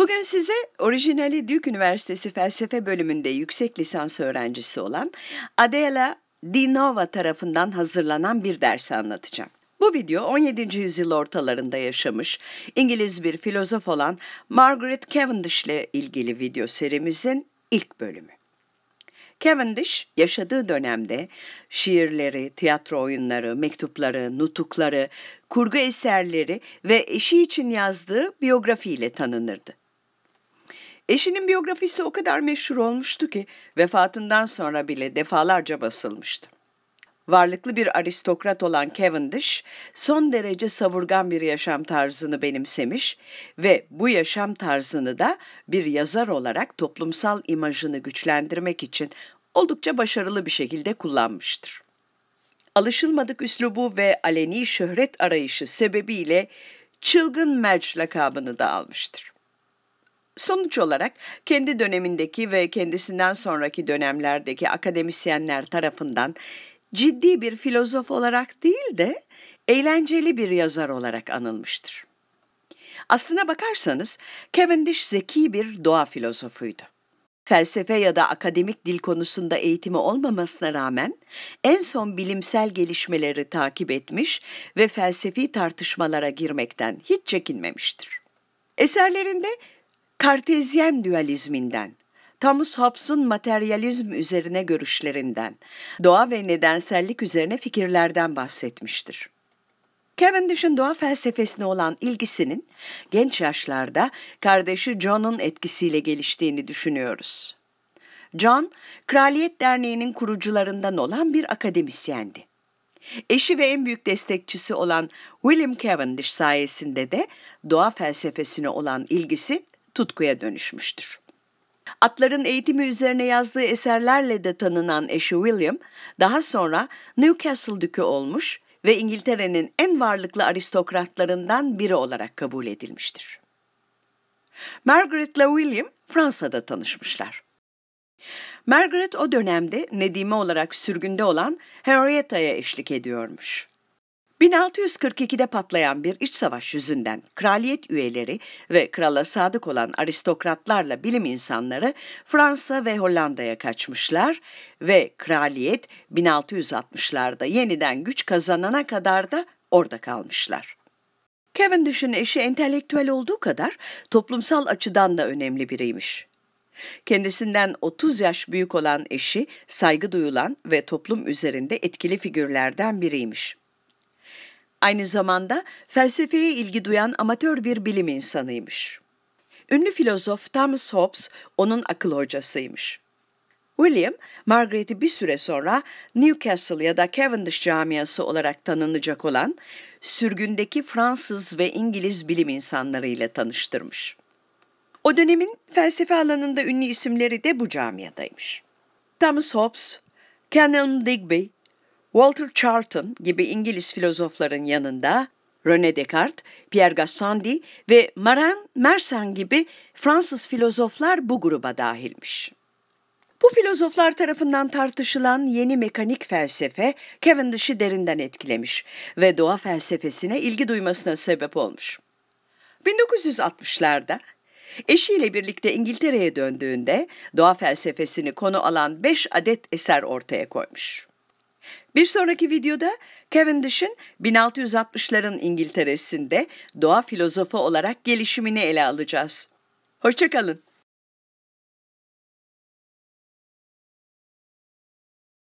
Bugün size orijinali Duke Üniversitesi Felsefe Bölümünde yüksek lisans öğrencisi olan Adela Dinova tarafından hazırlanan bir dersi anlatacağım. Bu video 17. yüzyıl ortalarında yaşamış İngiliz bir filozof olan Margaret Cavendish ile ilgili video serimizin ilk bölümü. Cavendish yaşadığı dönemde şiirleri, tiyatro oyunları, mektupları, nutukları, kurgu eserleri ve eşi için yazdığı biyografiyle tanınırdı. Eşinin biyografisi o kadar meşhur olmuştu ki vefatından sonra bile defalarca basılmıştı. Varlıklı bir aristokrat olan Cavendish, son derece savurgan bir yaşam tarzını benimsemiş ve bu yaşam tarzını da bir yazar olarak toplumsal imajını güçlendirmek için oldukça başarılı bir şekilde kullanmıştır. Alışılmadık üslubu ve aleni şöhret arayışı sebebiyle çılgın Madge lakabını da almıştır. Sonuç olarak kendi dönemindeki ve kendisinden sonraki dönemlerdeki akademisyenler tarafından ciddi bir filozof olarak değil de eğlenceli bir yazar olarak anılmıştır. Aslına bakarsanız Cavendish zeki bir doğa filozofuydu. Felsefe ya da akademik dil konusunda eğitimi olmamasına rağmen en son bilimsel gelişmeleri takip etmiş ve felsefi tartışmalara girmekten hiç çekinmemiştir. Eserlerinde Kartezyen dualizminden, Thomas Hobbes'un materyalizm üzerine görüşlerinden, doğa ve nedensellik üzerine fikirlerden bahsetmiştir. Cavendish'in doğa felsefesine olan ilgisinin genç yaşlarda kardeşi John'un etkisiyle geliştiğini düşünüyoruz. John, Kraliyet Derneği'nin kurucularından olan bir akademisyendi. Eşi ve en büyük destekçisi olan William Cavendish sayesinde de doğa felsefesine olan ilgisi tutkuya dönüşmüştür. Atların eğitimi üzerine yazdığı eserlerle de tanınan eşi William, daha sonra Newcastle dükü olmuş ve İngiltere'nin en varlıklı aristokratlarından biri olarak kabul edilmiştir. Margaret ile William Fransa'da tanışmışlar. Margaret o dönemde Nedime olarak sürgünde olan Henrietta'ya eşlik ediyormuş. 1642'de patlayan bir iç savaş yüzünden kraliyet üyeleri ve krala sadık olan aristokratlarla bilim insanları Fransa ve Hollanda'ya kaçmışlar ve kraliyet 1660'larda yeniden güç kazanana kadar da orada kalmışlar. Cavendish'in eşi entelektüel olduğu kadar toplumsal açıdan da önemli biriymiş. Kendisinden 30 yaş büyük olan eşi saygı duyulan ve toplum üzerinde etkili figürlerden biriymiş. Aynı zamanda felsefeye ilgi duyan amatör bir bilim insanıymış. Ünlü filozof Thomas Hobbes onun akıl hocasıymış. William, Margaret'i bir süre sonra Newcastle ya da Cavendish camiası olarak tanınacak olan sürgündeki Fransız ve İngiliz bilim insanlarıyla tanıştırmış. O dönemin felsefe alanında ünlü isimleri de bu camiadaymış. Thomas Hobbes, Canon Digby, Walter Charlton gibi İngiliz filozofların yanında René Descartes, Pierre Gassendi ve Marin Mersan gibi Fransız filozoflar bu gruba dahilmiş. Bu filozoflar tarafından tartışılan yeni mekanik felsefe Cavendish'i derinden etkilemiş ve doğa felsefesine ilgi duymasına sebep olmuş. 1960'larda eşiyle birlikte İngiltere'ye döndüğünde doğa felsefesini konu alan 5 adet eser ortaya koymuş. Bir sonraki videoda Cavendish'in 1660'ların İngiltere'sinde doğa filozofu olarak gelişimini ele alacağız. Hoşçakalın.